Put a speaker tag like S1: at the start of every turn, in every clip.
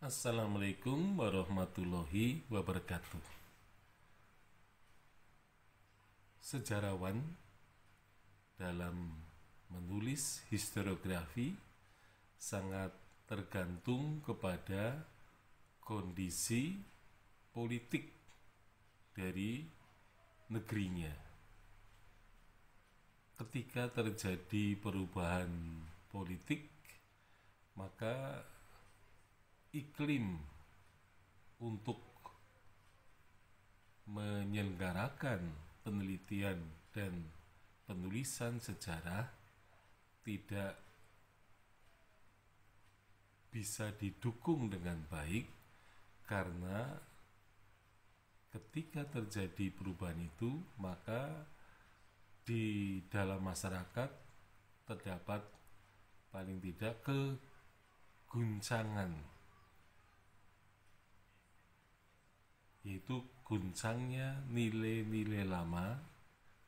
S1: Assalamualaikum warahmatullahi wabarakatuh. Sejarawan dalam menulis historiografi sangat tergantung kepada kondisi politik dari negerinya. Ketika terjadi perubahan politik, maka iklim untuk menyelenggarakan penelitian dan penulisan sejarah tidak bisa didukung dengan baik karena ketika terjadi perubahan itu maka di dalam masyarakat terdapat paling tidak keguncangan yaitu guncangnya nilai-nilai lama,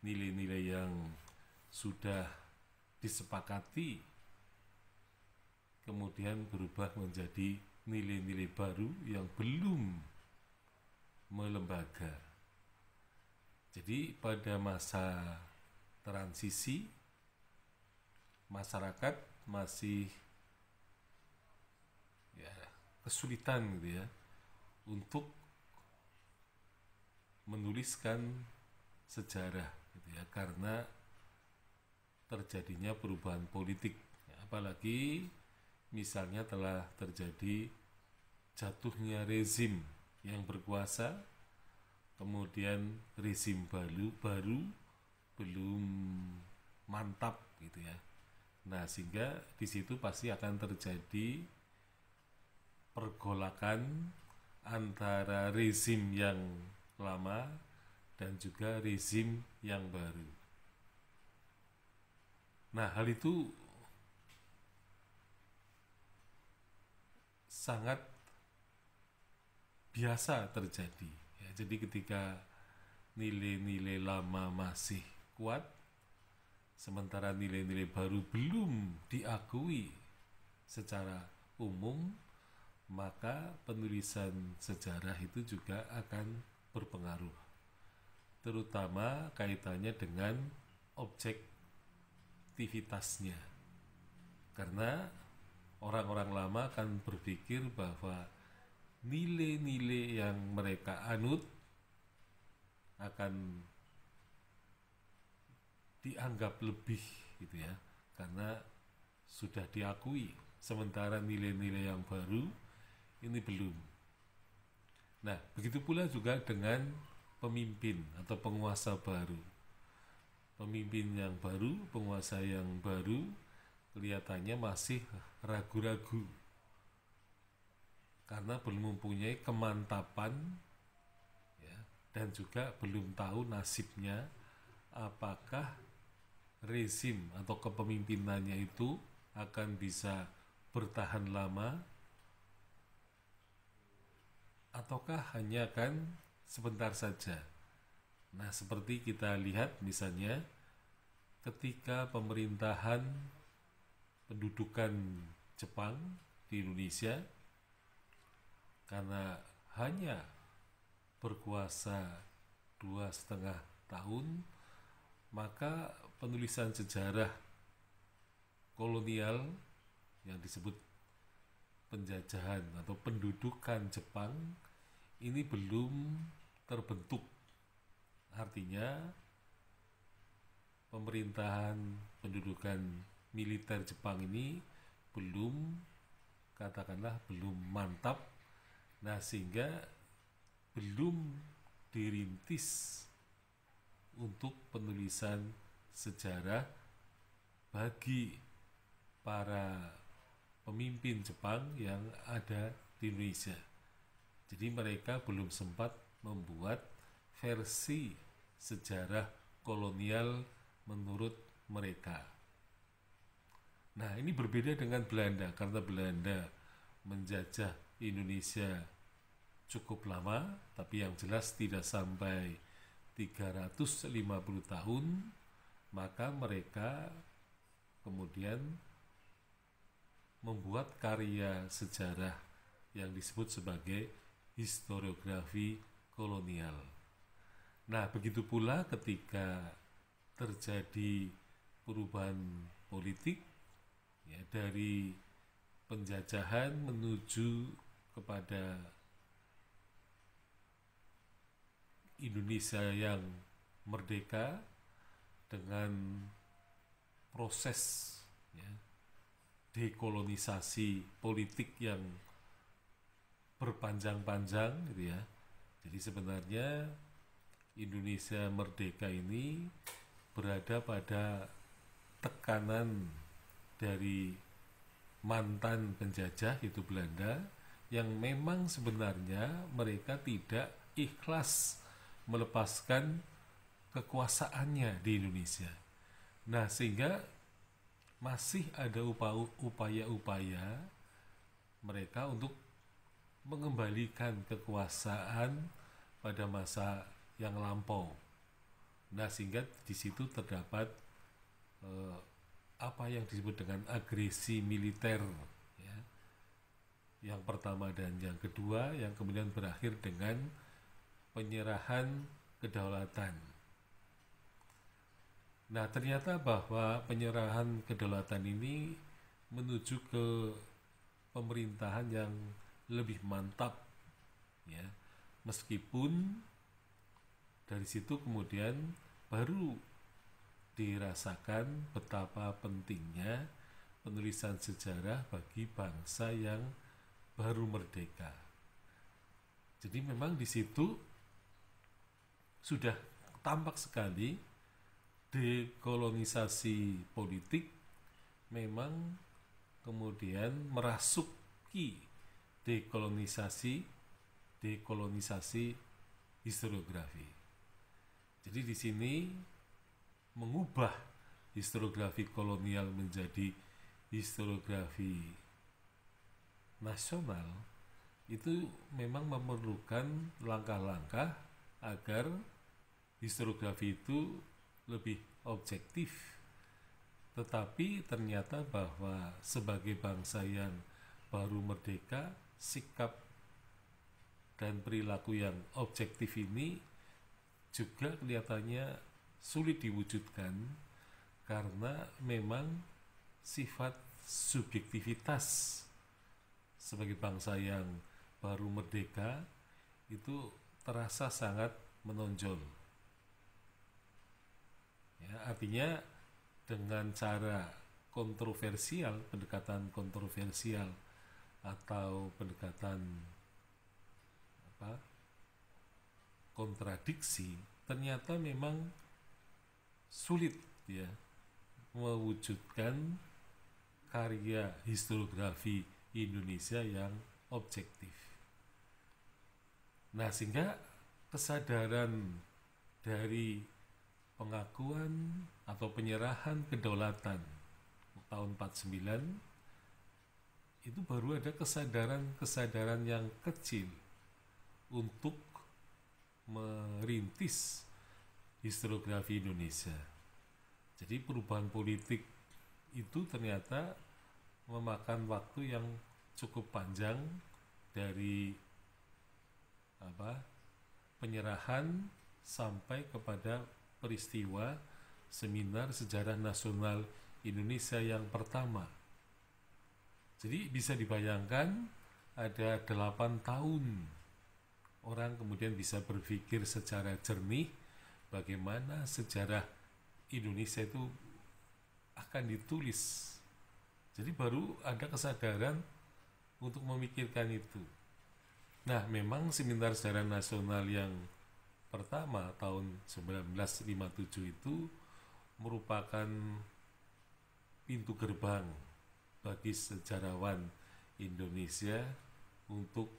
S1: nilai-nilai yang sudah disepakati, kemudian berubah menjadi nilai-nilai baru yang belum melembaga. Jadi, pada masa transisi, masyarakat masih ya kesulitan gitu ya untuk menuliskan sejarah gitu ya karena terjadinya perubahan politik ya, apalagi misalnya telah terjadi jatuhnya rezim yang berkuasa kemudian rezim baru baru belum mantap gitu ya nah sehingga di situ pasti akan terjadi pergolakan antara rezim yang lama dan juga rezim yang baru. Nah, hal itu sangat biasa terjadi. Ya, jadi ketika nilai-nilai lama masih kuat, sementara nilai-nilai baru belum diakui secara umum, maka penulisan sejarah itu juga akan berpengaruh, terutama kaitannya dengan objektivitasnya. Karena orang-orang lama akan berpikir bahwa nilai-nilai yang mereka anut akan dianggap lebih gitu ya karena sudah diakui sementara nilai-nilai yang baru ini belum Nah, begitu pula juga dengan pemimpin atau penguasa baru. Pemimpin yang baru, penguasa yang baru, kelihatannya masih ragu-ragu karena belum mempunyai kemantapan ya, dan juga belum tahu nasibnya apakah rezim atau kepemimpinannya itu akan bisa bertahan lama ataukah hanya akan sebentar saja. Nah, seperti kita lihat misalnya ketika pemerintahan pendudukan Jepang di Indonesia karena hanya berkuasa dua setengah tahun maka penulisan sejarah kolonial yang disebut penjajahan atau pendudukan Jepang ini belum terbentuk. Artinya pemerintahan pendudukan militer Jepang ini belum katakanlah belum mantap. Nah, sehingga belum dirintis untuk penulisan sejarah bagi para pemimpin Jepang yang ada di Indonesia. Jadi mereka belum sempat membuat versi sejarah kolonial menurut mereka. Nah, ini berbeda dengan Belanda karena Belanda menjajah Indonesia cukup lama, tapi yang jelas tidak sampai 350 tahun, maka mereka kemudian membuat karya sejarah yang disebut sebagai historiografi kolonial. Nah, begitu pula ketika terjadi perubahan politik ya dari penjajahan menuju kepada Indonesia yang merdeka dengan proses ya dekolonisasi politik yang berpanjang-panjang gitu ya. Jadi sebenarnya Indonesia merdeka ini berada pada tekanan dari mantan penjajah itu Belanda yang memang sebenarnya mereka tidak ikhlas melepaskan kekuasaannya di Indonesia. Nah, sehingga masih ada upaya-upaya mereka untuk mengembalikan kekuasaan pada masa yang lampau. Nah, sehingga di situ terdapat eh, apa yang disebut dengan agresi militer. Ya. Yang pertama dan yang kedua, yang kemudian berakhir dengan penyerahan kedaulatan. Nah, ternyata bahwa penyerahan kedaulatan ini menuju ke pemerintahan yang lebih mantap ya. Meskipun dari situ kemudian baru dirasakan betapa pentingnya penulisan sejarah bagi bangsa yang baru merdeka. Jadi memang di situ sudah tampak sekali dekolonisasi politik memang kemudian merasuki dekolonisasi dekolonisasi historiografi. Jadi di sini mengubah historiografi kolonial menjadi historiografi nasional itu memang memerlukan langkah-langkah agar historiografi itu lebih objektif. Tetapi ternyata bahwa sebagai bangsa yang baru merdeka, sikap dan perilaku yang objektif ini juga kelihatannya sulit diwujudkan karena memang sifat subjektivitas sebagai bangsa yang baru merdeka itu terasa sangat menonjol. Ya, artinya dengan cara kontroversial, pendekatan kontroversial atau pendekatan apa? kontradiksi ternyata memang sulit ya mewujudkan karya historiografi Indonesia yang objektif. Nah, sehingga kesadaran dari pengakuan atau penyerahan kedaulatan tahun 49 itu baru ada kesadaran-kesadaran yang kecil untuk merintis historiografi Indonesia. Jadi perubahan politik itu ternyata memakan waktu yang cukup panjang dari apa penyerahan sampai kepada peristiwa seminar sejarah nasional Indonesia yang pertama. Jadi bisa dibayangkan ada delapan tahun orang kemudian bisa berpikir secara jernih bagaimana sejarah Indonesia itu akan ditulis. Jadi baru ada kesadaran untuk memikirkan itu. Nah, memang seminar sejarah nasional yang pertama tahun 1957 itu merupakan pintu gerbang bagi sejarawan Indonesia untuk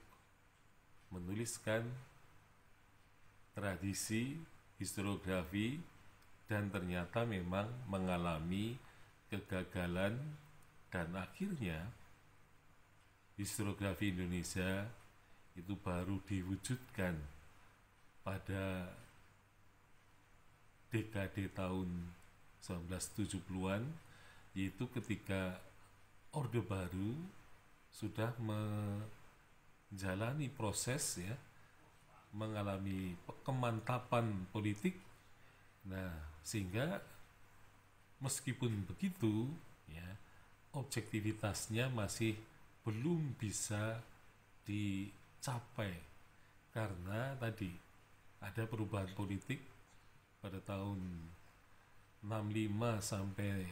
S1: menuliskan tradisi historiografi dan ternyata memang mengalami kegagalan dan akhirnya historiografi Indonesia itu baru diwujudkan pada dekade tahun 1970-an yaitu ketika Orde Baru sudah menjalani proses ya mengalami kemantapan politik. Nah, sehingga meskipun begitu ya objektivitasnya masih belum bisa dicapai karena tadi ada perubahan politik pada tahun 65 sampai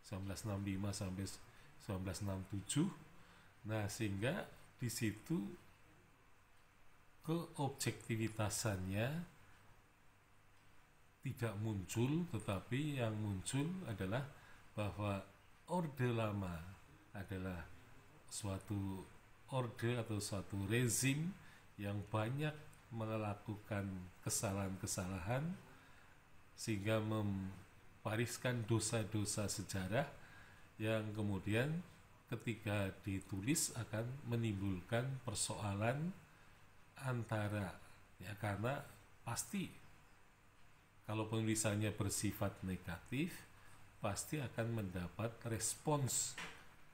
S1: 1965 sampai 1967. Nah, sehingga di situ keobjektivitasannya tidak muncul, tetapi yang muncul adalah bahwa orde lama adalah suatu orde atau suatu rezim yang banyak melakukan kesalahan-kesalahan sehingga mewariskan dosa-dosa sejarah yang kemudian ketika ditulis akan menimbulkan persoalan antara ya karena pasti kalau penulisannya bersifat negatif pasti akan mendapat respons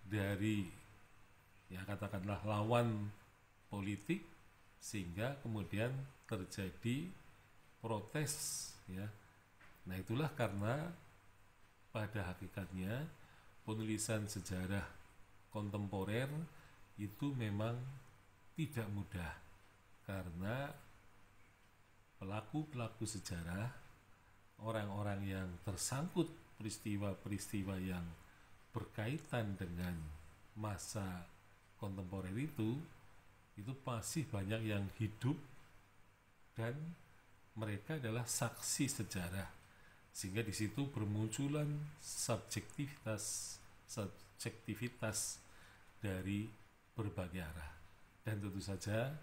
S1: dari ya katakanlah lawan politik sehingga kemudian terjadi protes ya. Nah, itulah karena pada hakikatnya penulisan sejarah kontemporer itu memang tidak mudah karena pelaku-pelaku sejarah orang-orang yang tersangkut peristiwa-peristiwa yang berkaitan dengan masa kontemporer itu itu masih banyak yang hidup dan mereka adalah saksi sejarah sehingga di situ bermunculan subjektivitas subjektivitas dari berbagai arah dan tentu saja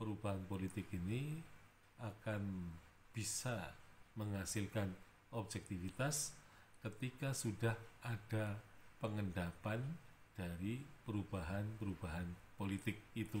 S1: perubahan politik ini akan bisa menghasilkan objektivitas ketika sudah ada pengendapan dari perubahan-perubahan politik itu